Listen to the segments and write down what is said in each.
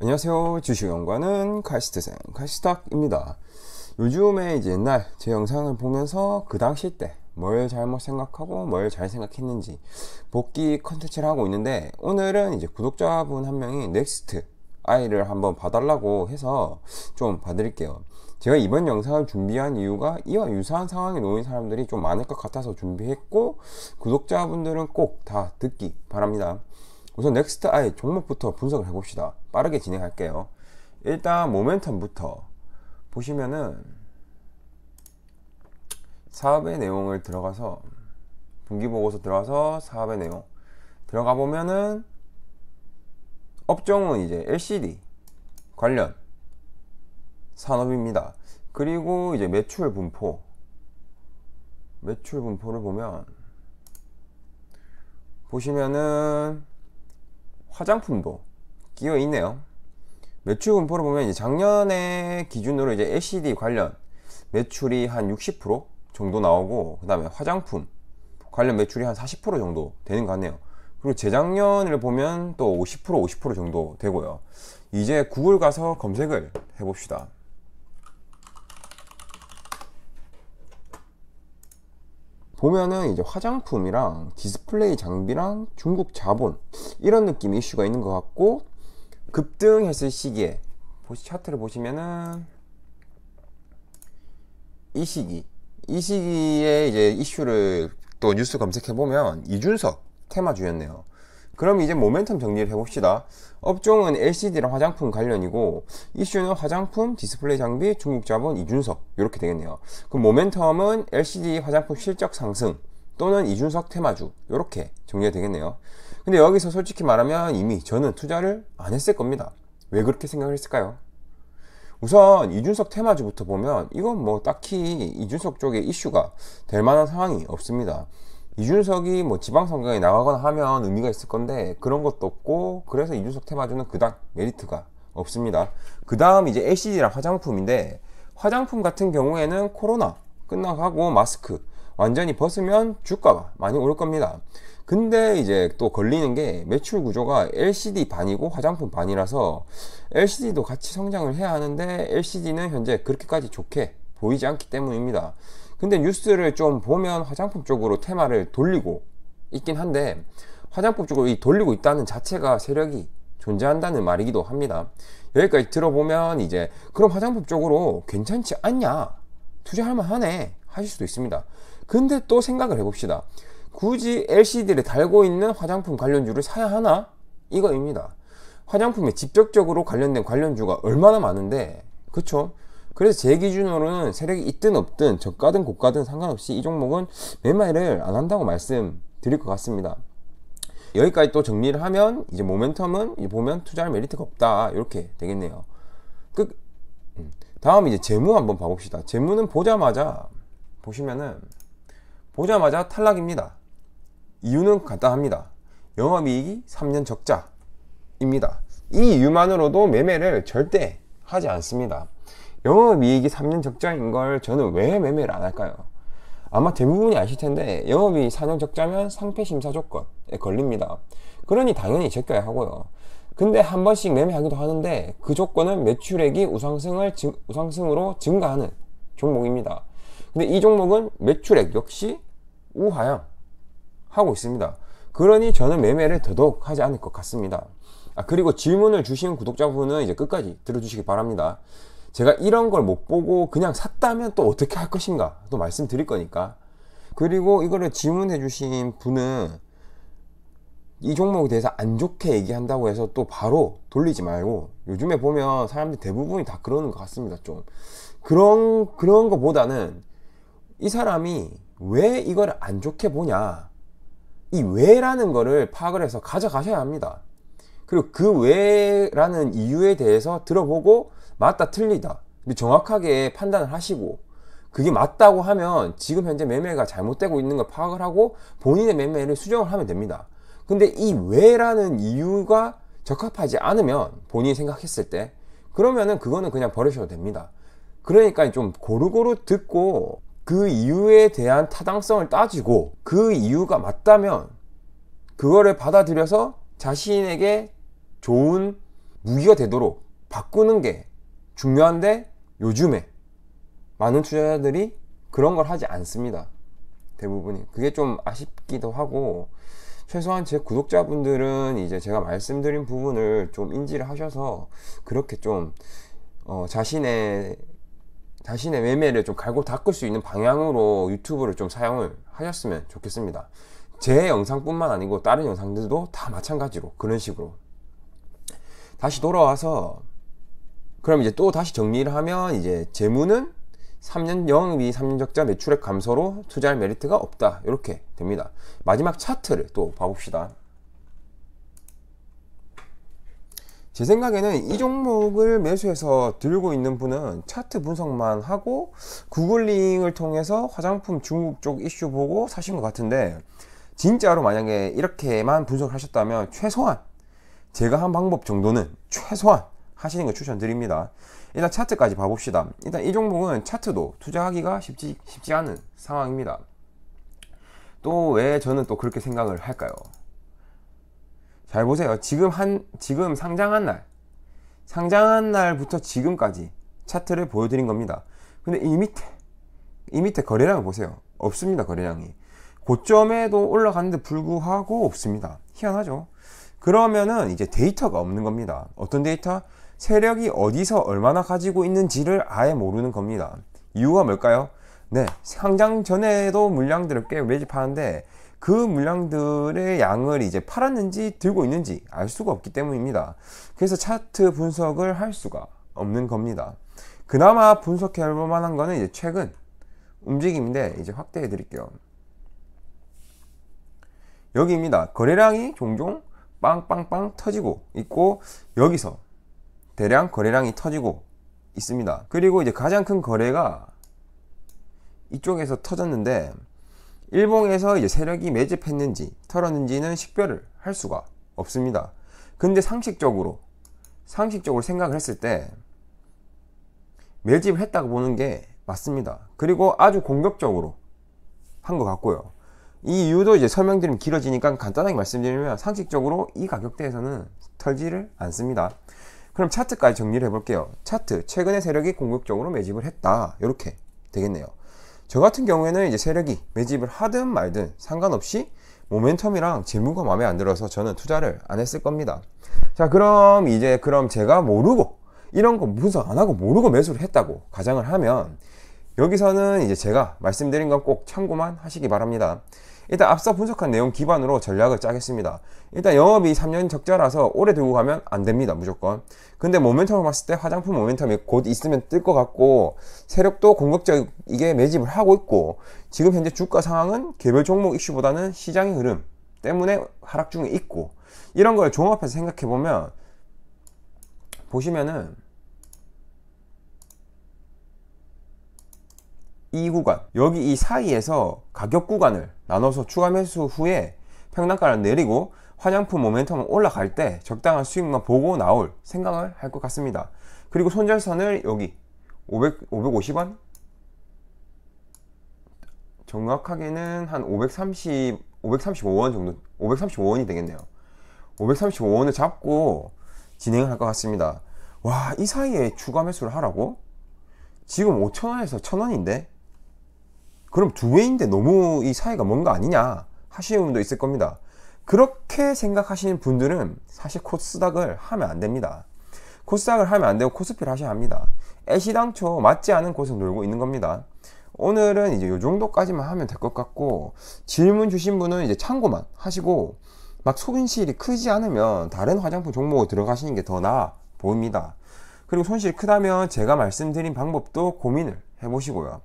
안녕하세요. 주식연구하는 카이스트생 카이스탁입니다. 요즘에 이제 옛날 제 영상을 보면서 그 당시 때 뭘 잘못 생각하고 뭘 잘 생각했는지 복귀 컨텐츠를 하고 있는데 오늘은 이제 구독자분 한 명이 넥스트 아이를 한번 봐달라고 해서 좀 봐드릴게요. 제가 이번 영상을 준비한 이유가 이와 유사한 상황에 놓인 사람들이 좀 많을 것 같아서 준비했고 구독자분들은 꼭 다 듣기 바랍니다. 우선 넥스트 아이 종목부터 분석을 해봅시다. 빠르게 진행할게요. 일단 모멘텀부터 보시면은 사업의 내용을 들어가서 분기보고서 들어가서 사업의 내용 들어가 보면은 업종은 이제 LCD 관련 산업입니다. 그리고 이제 매출 분포 매출 분포를 보면 보시면은 화장품도 끼어 있네요. 매출 분포를 보면 작년에 기준으로 이제 LCD 관련 매출이 한 60% 정도 나오고 그 다음에 화장품 관련 매출이 한 40% 정도 되는 것 같네요. 그리고 재작년을 보면 또 50% 50% 정도 되고요. 이제 구글 가서 검색을 해봅시다. 보면은 이제 화장품이랑 디스플레이 장비랑 중국 자본 이런 느낌 이슈가 있는 것 같고 급등했을 시기에 보시 차트를 보시면은 이 시기 이 시기에 이제 이슈를 또 뉴스 검색해 보면 이준석 테마주였네요. 그럼 이제 모멘텀 정리를 해봅시다. 업종은 LCD랑 화장품 관련이고 이슈는 화장품, 디스플레이 장비, 중국 자본, 이준석 이렇게 되겠네요. 그럼 모멘텀은 LCD 화장품 실적 상승 또는 이준석 테마주 이렇게 정리가 되겠네요. 근데 여기서 솔직히 말하면 이미 저는 투자를 안 했을 겁니다. 왜 그렇게 생각을 했을까요? 우선 이준석 테마주부터 보면 이건 뭐 딱히 이준석 쪽에 이슈가 될 만한 상황이 없습니다. 이준석이 뭐 지방선거에 나가거나 하면 의미가 있을 건데 그런 것도 없고 그래서 이준석 테마주는 그닥 메리트가 없습니다. 그 다음 이제 LCD랑 화장품인데 화장품 같은 경우에는 코로나 끝나가고 마스크 완전히 벗으면 주가가 많이 오를 겁니다. 근데 이제 또 걸리는 게 매출 구조가 LCD 반이고 화장품 반이라서 LCD도 같이 성장을 해야 하는데 LCD는 현재 그렇게까지 좋게 보이지 않기 때문입니다. 근데 뉴스를 좀 보면 화장품 쪽으로 테마를 돌리고 있긴 한데 화장품 쪽으로 이 돌리고 있다는 자체가 세력이 존재한다는 말이기도 합니다. 여기까지 들어보면 이제 그럼 화장품 쪽으로 괜찮지 않냐? 투자할 만하네 하실 수도 있습니다. 근데 또 생각을 해봅시다. 굳이 LCD를 달고 있는 화장품 관련주를 사야 하나? 이거입니다. 화장품에 직접적으로 관련된 관련주가 얼마나 많은데, 그쵸? 그래서 제 기준으로는 세력이 있든 없든 저가든 고가든 상관없이 이 종목은 매매를 안 한다고 말씀드릴 것 같습니다. 여기까지 또 정리를 하면 이제 모멘텀은 이제 보면 투자할 메리트가 없다 이렇게 되겠네요. 그 다음 이제 재무 한번 봐봅시다. 재무는 보자마자 보시면은 보자마자 탈락입니다. 이유는 간단합니다. 영업이익이 3년 적자입니다. 이 이유만으로도 매매를 절대 하지 않습니다. 영업이익이 3년 적자인 걸 저는 왜 매매를 안 할까요? 아마 대부분이 아실 텐데 영업이 4년 적자면 상패 심사 조건에 걸립니다. 그러니 당연히 제껴야 하고요. 근데 한 번씩 매매하기도 하는데 그 조건은 매출액이 우상승을 증, 우상승으로 증가하는 종목입니다. 근데 이 종목은 매출액 역시 우하향 하고 있습니다. 그러니 저는 매매를 더더욱 하지 않을 것 같습니다. 아, 그리고 질문을 주신 구독자분은 이제 끝까지 들어주시기 바랍니다. 제가 이런 걸 못 보고 그냥 샀다면 또 어떻게 할 것인가 또 말씀드릴 거니까 그리고 이거를 질문해 주신 분은 이 종목에 대해서 안 좋게 얘기한다고 해서 또 바로 돌리지 말고 요즘에 보면 사람들 이 대부분이 다 그러는 것 같습니다 좀 그런 그런 것보다는 이 사람이 왜 이걸 안 좋게 보냐 이 왜라는 거를 파악을 해서 가져가셔야 합니다 그리고 그 왜라는 이유에 대해서 들어보고 맞다 틀리다 정확하게 판단을 하시고 그게 맞다고 하면 지금 현재 매매가 잘못되고 있는 걸 파악을 하고 본인의 매매를 수정을 하면 됩니다 근데 이 왜라는 이유가 적합하지 않으면 본인이 생각했을 때 그러면은 그거는 그냥 버리셔도 됩니다 그러니까 좀 고루고루 듣고 그 이유에 대한 타당성을 따지고 그 이유가 맞다면 그거를 받아들여서 자신에게 좋은 무기가 되도록 바꾸는 게 중요한데 요즘에 많은 투자자들이 그런 걸 하지 않습니다. 대부분이. 그게 좀 아쉽기도 하고, 최소한 제 구독자분들은 이제 제가 말씀드린 부분을 좀 인지를 하셔서 그렇게 좀 어, 자신의 자신의 매매를 좀 갈고 닦을 수 있는 방향으로 유튜브를 좀 사용을 하셨으면 좋겠습니다. 제 영상뿐만 아니고 다른 영상들도 다 마찬가지로 그런 식으로 다시 돌아와서 그럼 이제 또 다시 정리를 하면 이제 재무는 3년 영업이 3년 적자 매출액 감소로 투자할 메리트가 없다 이렇게 됩니다 마지막 차트를 또 봐봅시다 제 생각에는 이 종목을 매수해서 들고 있는 분은 차트 분석만 하고 구글링을 통해서 화장품 중국 쪽 이슈 보고 사신 것 같은데 진짜로 만약에 이렇게만 분석하셨다면 최소한 제가 한 방법 정도는 최소한 하시는 걸 추천드립니다. 일단 차트까지 봐봅시다. 일단 이 종목은 차트도 투자하기가 쉽지, 쉽지 않은 상황입니다. 또 왜 저는 또 그렇게 생각을 할까요? 잘 보세요. 지금 한, 지금 상장한 날, 상장한 날부터 지금까지 차트를 보여드린 겁니다. 근데 이 밑에, 이 밑에 거래량을 보세요. 없습니다, 거래량이. 고점에도 올라갔는데 불구하고 없습니다. 희한하죠? 그러면은 이제 데이터가 없는 겁니다. 어떤 데이터? 세력이 어디서 얼마나 가지고 있는지를 아예 모르는 겁니다. 이유가 뭘까요? 네, 상장 전에도 물량들을 꽤 매집하는데 그 물량들의 양을 이제 팔았는지 들고 있는지 알 수가 없기 때문입니다. 그래서 차트 분석을 할 수가 없는 겁니다. 그나마 분석해 볼 만한 거는 이제 최근 움직임인데 이제 확대해 드릴게요. 여기입니다. 거래량이 종종 빵빵빵 터지고 있고 여기서 대량 거래량이 터지고 있습니다. 그리고 이제 가장 큰 거래가 이쪽에서 터졌는데 일봉에서 이제 세력이 매집했는지 털었는지는 식별을 할 수가 없습니다. 근데 상식적으로 상식적으로 생각을 했을 때 매집을 했다고 보는 게 맞습니다. 그리고 아주 공격적으로 한 것 같고요. 이 이유도 이제 설명드리면 길어지니까 간단하게 말씀드리면 상식적으로 이 가격대에서는 털지를 않습니다. 그럼 차트까지 정리를 해볼게요. 차트, 최근에 세력이 공격적으로 매집을 했다. 이렇게 되겠네요. 저 같은 경우에는 이제 세력이 매집을 하든 말든 상관없이 모멘텀이랑 재무과 마음에 안 들어서 저는 투자를 안 했을 겁니다. 자, 그럼 이제 그럼 제가 모르고 이런 거 분석 안 하고 모르고 매수를 했다고 가정을 하면 여기서는 이제 제가 말씀드린 건 꼭 참고만 하시기 바랍니다. 일단 앞서 분석한 내용 기반으로 전략을 짜겠습니다. 일단 영업이 3년 적자라서 오래 들고 가면 안 됩니다. 무조건. 근데 모멘텀을 봤을 때 화장품 모멘텀이 곧 있으면 뜰 것 같고 세력도 공격적이게 매집을 하고 있고 지금 현재 주가 상황은 개별 종목 이슈보다는 시장의 흐름 때문에 하락 중에 있고 이런 걸 종합해서 생각해 보면 보시면은 이 구간 여기 이 사이에서 가격 구간을 나눠서 추가 매수 후에 평단가를 내리고 화장품 모멘텀 올라갈 때 적당한 수익만 보고 나올 생각을 할 것 같습니다 그리고 손절선을 여기 500, 550원 정확하게는 한 530, 535원 정도 535원이 되겠네요 535원을 잡고 진행을 할 것 같습니다 와 이 사이에 추가 매수를 하라고? 지금 5천원에서 1 천원인데 그럼 두 배인데 너무 이 사이가 뭔가 아니냐 하시는 분도 있을 겁니다. 그렇게 생각하시는 분들은 사실 코스닥을 하면 안 됩니다. 코스닥을 하면 안 되고 코스피를 하셔야 합니다. 애시당초 맞지 않은 곳을 놀고 있는 겁니다. 오늘은 이제 요 정도까지만 하면 될 것 같고 질문 주신 분은 이제 참고만 하시고 막 손실이 크지 않으면 다른 화장품 종목으로 들어가시는 게 더 나아 보입니다. 그리고 손실이 크다면 제가 말씀드린 방법도 고민을 해보시고요.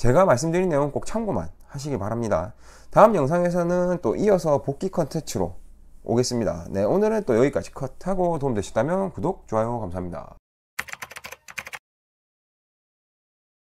제가 말씀드린 내용 꼭 참고만 하시기 바랍니다. 다음 영상에서는 또 이어서 복귀 컨텐츠로 오겠습니다. 네, 오늘은 또 여기까지 컷하고 도움되셨다면 구독, 좋아요 감사합니다.